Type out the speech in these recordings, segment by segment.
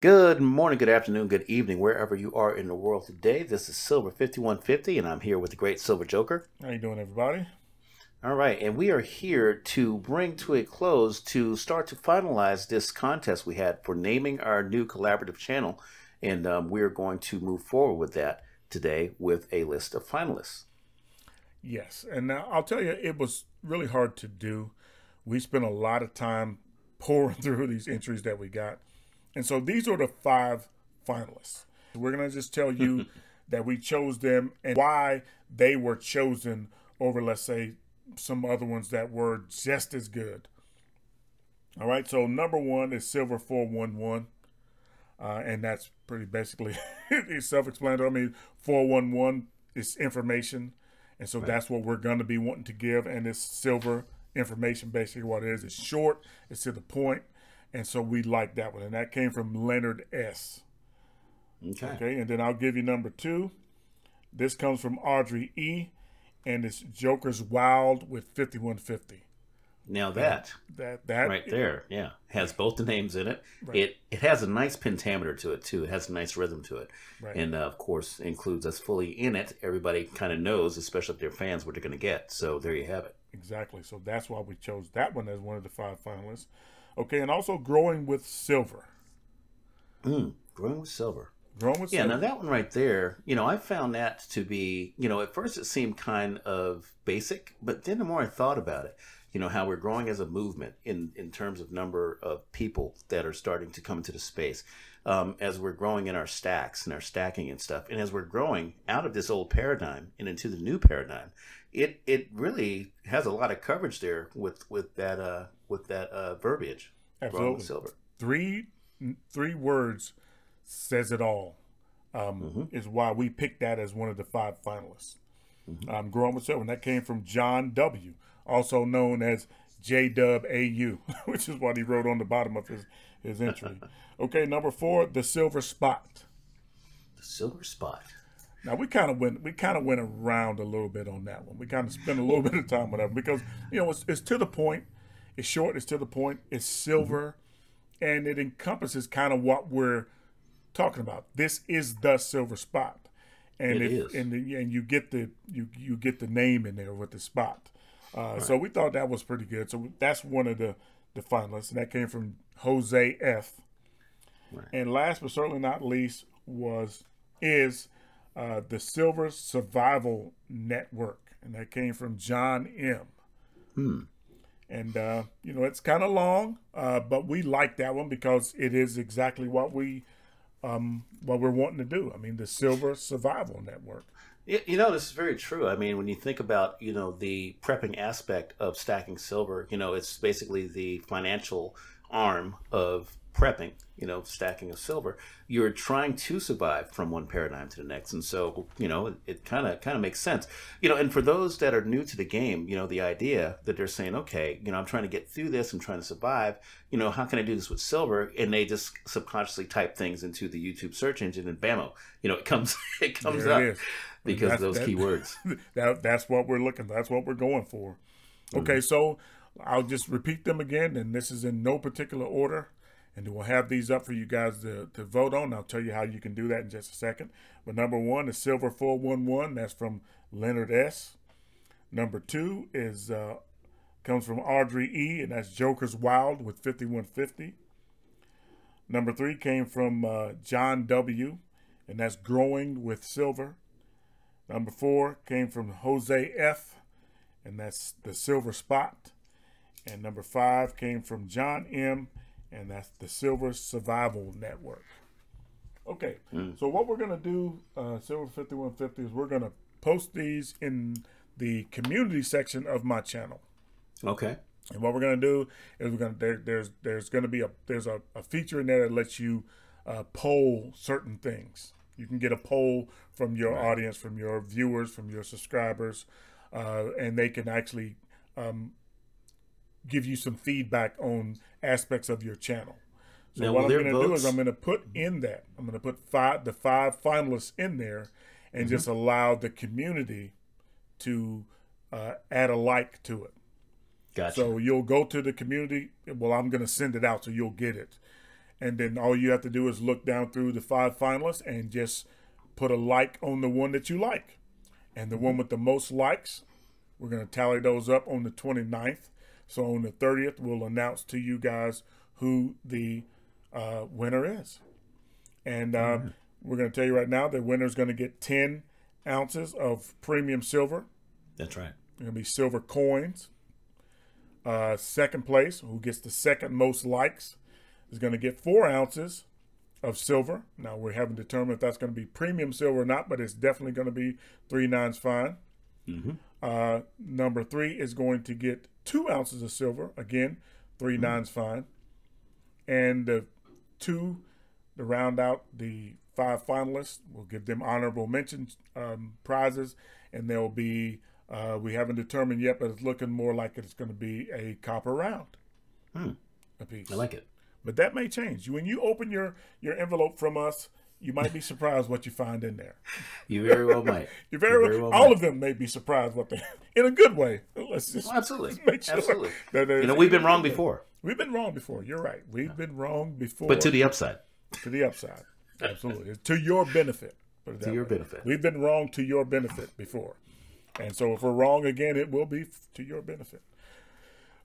Good morning, good afternoon, good evening, wherever you are in the world today. This is Silver fifty one fifty, and I'm here with the great Silver Joker. How you doing, everybody? All right, and we are here to bring to a close to start to finalize this contest we had for naming our new collaborative channel, and um, we're going to move forward with that today with a list of finalists. Yes, and now I'll tell you, it was really hard to do. We spent a lot of time pouring through these entries that we got and so these are the five finalists. We're going to just tell you that we chose them and why they were chosen over, let's say, some other ones that were just as good. All right, so number one is Silver 411. Uh, and that's pretty basically self-explanatory. I mean, 411 is information, and so right. that's what we're going to be wanting to give. And it's silver information, basically what it is. It's short, it's to the point, and so we like that one. And that came from Leonard S. Okay. Okay. And then I'll give you number two. This comes from Audrey E. And it's Joker's Wild with 5150. Now that that, that, that right there, yeah, has both the names in it. Right. It it has a nice pentameter to it too. It has a nice rhythm to it, right. and uh, of course includes us fully in it. Everybody kind of knows, especially if they're fans, what they're going to get. So there you have it. Exactly. So that's why we chose that one as one of the five finalists. Okay, and also growing with silver. Mm, growing with silver. Growing with yeah, silver. Yeah, now that one right there, you know, I found that to be, you know, at first it seemed kind of basic, but then the more I thought about it, you know, how we're growing as a movement in, in terms of number of people that are starting to come into the space. Um, as we're growing in our stacks and our stacking and stuff. And as we're growing out of this old paradigm and into the new paradigm, it it really has a lot of coverage there with with that uh, with that uh, verbiage Absolutely. with Silver. Three three words says it all. Um, mm-hmm. Is why we picked that as one of the five finalists. Mm-hmm. Um, growing with Silver, and that came from John W, also known as J Dub A U, which is what he wrote on the bottom of his his entry. okay, number four, the silver spot. The silver spot. Now we kind of went we kind of went around a little bit on that one. We kind of spent a little bit of time on that because you know it's, it's to the point. It's short, it's to the point, it's silver, mm-hmm. and it encompasses kind of what we're talking about. This is the silver spot. And it, and the, and you get the you you get the name in there with the spot. Uh, right. So we thought that was pretty good. So that's one of the the finalists, and that came from Jose F. Right. And last but certainly not least was is uh, the Silver Survival Network, and that came from John M. Hmm. And, uh, you know, it's kind of long, uh, but we like that one because it is exactly what we um, what we're wanting to do. I mean, the Silver Survival Network. You know, this is very true. I mean, when you think about, you know, the prepping aspect of stacking silver, you know, it's basically the financial arm of prepping, you know, stacking of silver, you're trying to survive from one paradigm to the next. And so, you know, it kind of kind of makes sense. You know, and for those that are new to the game, you know, the idea that they're saying, okay, you know, I'm trying to get through this, I'm trying to survive, you know, how can I do this with silver? And they just subconsciously type things into the YouTube search engine and bam, you know, it comes it comes there up it because of those that, keywords. That that's what we're looking, that's what we're going for. Okay, mm-hmm. so I'll just repeat them again, and this is in no particular order and we'll have these up for you guys to, to vote on. I'll tell you how you can do that in just a second. But number one is Silver 411. That's from Leonard S. Number two is uh, comes from Audrey E. And that's Joker's Wild with 5150. Number three came from uh, John W. And that's Growing with Silver. Number four came from Jose F. And that's the Silver Spot. And number five came from John M and that's the Silver Survival Network. Okay, mm. so what we're gonna do, uh, Silver 5150, is we're gonna post these in the community section of my channel. Okay. And what we're gonna do is we're gonna there, there's there's gonna be a there's a, a feature in there that lets you uh, poll certain things. You can get a poll from your right. audience, from your viewers, from your subscribers, uh, and they can actually um, give you some feedback on aspects of your channel. So now, what I'm going to do is I'm going to put in that I'm going to put five the five finalists in there, and mm-hmm. just allow the community to uh, add a like to it. Gotcha. So you'll go to the community. Well, I'm going to send it out, so you'll get it, and then all you have to do is look down through the five finalists and just put a like on the one that you like, and the one mm-hmm. with the most likes, we're going to tally those up on the 29th so on the 30th, we'll announce to you guys who the uh, winner is. And uh, mm-hmm. we're going to tell you right now the winner is going to get 10 ounces of premium silver. That's right. Going to be silver coins. Uh, second place, who gets the second most likes, is going to get four ounces of silver. Now we haven't determined if that's going to be premium silver or not, but it's definitely going to be three nines fine. Mm-hmm. Uh, number three is going to get two ounces of silver. Again, three mm-hmm. nines fine. And the two, to round out the five finalists, we'll give them honorable mention um, prizes. And there'll be, uh, we haven't determined yet, but it's looking more like it's going to be a copper round. Hmm. A piece. I like it. But that may change. When you open your, your envelope from us, you might be surprised what you find in there. You very well might. you very, you very well, well, all might. of them may be surprised what they in a good way. Let's just well, oh, absolutely make sure absolutely. That, you know we've been wrong before. We've been wrong before. You're right. We've been wrong before. But to the upside. To the upside. absolutely. to your benefit. To your benefit. We've been wrong to your benefit before. And so if we're wrong again, it will be to your benefit.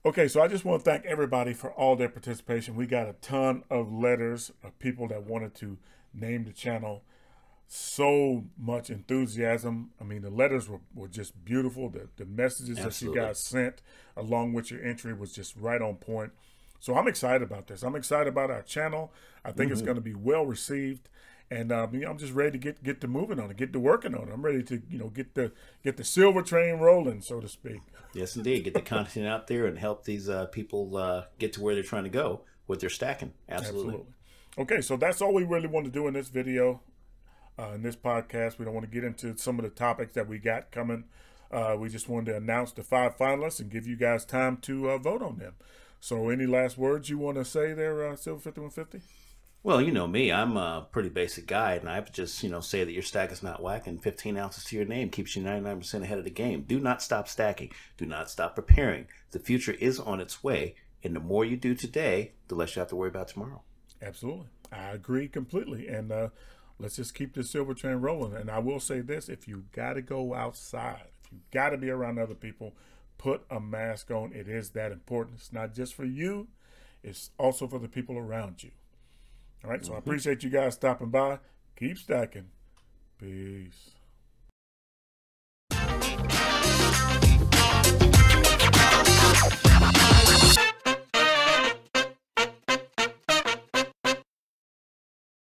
Okay, so I just want to thank everybody for all their participation. We got a ton of letters of people that wanted to name the channel. So much enthusiasm. I mean, the letters were, were just beautiful. The, the messages Absolutely. that you guys sent along with your entry was just right on point. So I'm excited about this. I'm excited about our channel. I think mm -hmm. it's mm-hmm. going to be well received and um, I'm just ready to get get to moving on it, get to working on it. I'm ready to you know get the get the silver train rolling, so to speak. Yes, indeed, get the content out there and help these uh, people uh, get to where they're trying to go with their stacking. Absolutely. Absolutely. Okay, so that's all we really want to do in this video, uh, in this podcast. We don't want to get into some of the topics that we got coming. Uh, we just wanted to announce the five finalists and give you guys time to uh, vote on them. So, any last words you want to say there, uh, Silver Fifty One Fifty? Well, you know me, I'm a pretty basic guy, and I have just, you know, say that your stack is not whacking. 15 ounces to your name keeps you 99% ahead of the game. Do not stop stacking. Do not stop preparing. The future is on its way, and the more you do today, the less you have to worry about tomorrow. Absolutely. I agree completely. And uh, let's just keep the silver train rolling. And I will say this if you got to go outside, if you got to be around other people, put a mask on. It is that important. It's not just for you, it's also for the people around you. All right, so I mm-hmm. appreciate you guys stopping by. Keep stacking. Peace.